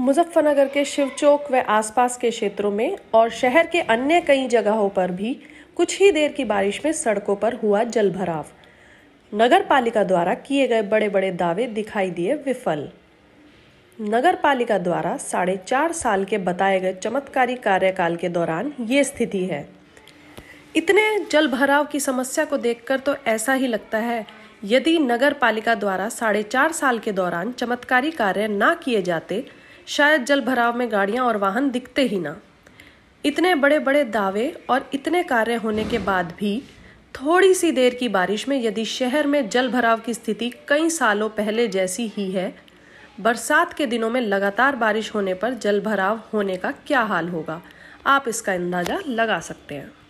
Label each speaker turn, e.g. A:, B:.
A: मुजफ्फरनगर के शिव चौक व आसपास के क्षेत्रों में और शहर के अन्य कई जगहों पर भी कुछ ही देर की बारिश में सड़कों पर हुआ जलभराव नगर पालिका द्वारा किए गए बड़े बड़े दावे दिखाई दिए विफल नगर पालिका द्वारा साढ़े चार साल के बताए गए चमत्कारी कार्यकाल के दौरान ये स्थिति है इतने जल भराव की समस्या को देखकर तो ऐसा ही लगता है यदि नगर पालिका द्वारा साढ़े चार साल के दौरान चमत्कारी कार्य ना किए जाते शायद जल भराव में गाड़ियाँ और वाहन दिखते ही ना इतने बड़े बड़े दावे और इतने कार्य होने के बाद भी थोड़ी सी देर की बारिश में यदि शहर में जल भराव की स्थिति कई सालों पहले जैसी ही है बरसात के दिनों में लगातार बारिश होने पर जल भराव होने का क्या हाल होगा आप इसका अंदाज़ा लगा सकते हैं